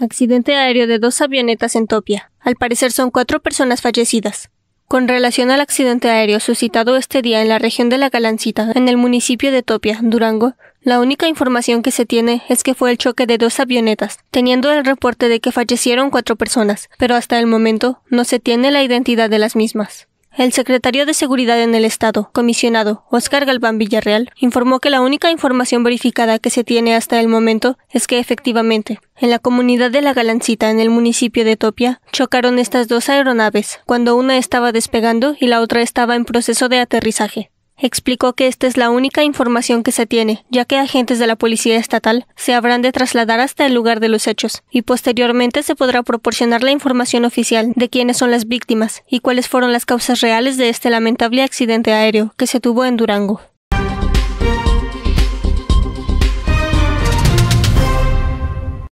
Accidente aéreo de dos avionetas en Topia. Al parecer son cuatro personas fallecidas. Con relación al accidente aéreo suscitado este día en la región de La Galancita, en el municipio de Topia, Durango, la única información que se tiene es que fue el choque de dos avionetas, teniendo el reporte de que fallecieron cuatro personas, pero hasta el momento no se tiene la identidad de las mismas. El secretario de Seguridad en el Estado, comisionado Oscar Galván Villarreal, informó que la única información verificada que se tiene hasta el momento es que efectivamente, en la comunidad de La Galancita, en el municipio de Topia, chocaron estas dos aeronaves, cuando una estaba despegando y la otra estaba en proceso de aterrizaje explicó que esta es la única información que se tiene, ya que agentes de la Policía Estatal se habrán de trasladar hasta el lugar de los hechos, y posteriormente se podrá proporcionar la información oficial de quiénes son las víctimas y cuáles fueron las causas reales de este lamentable accidente aéreo que se tuvo en Durango.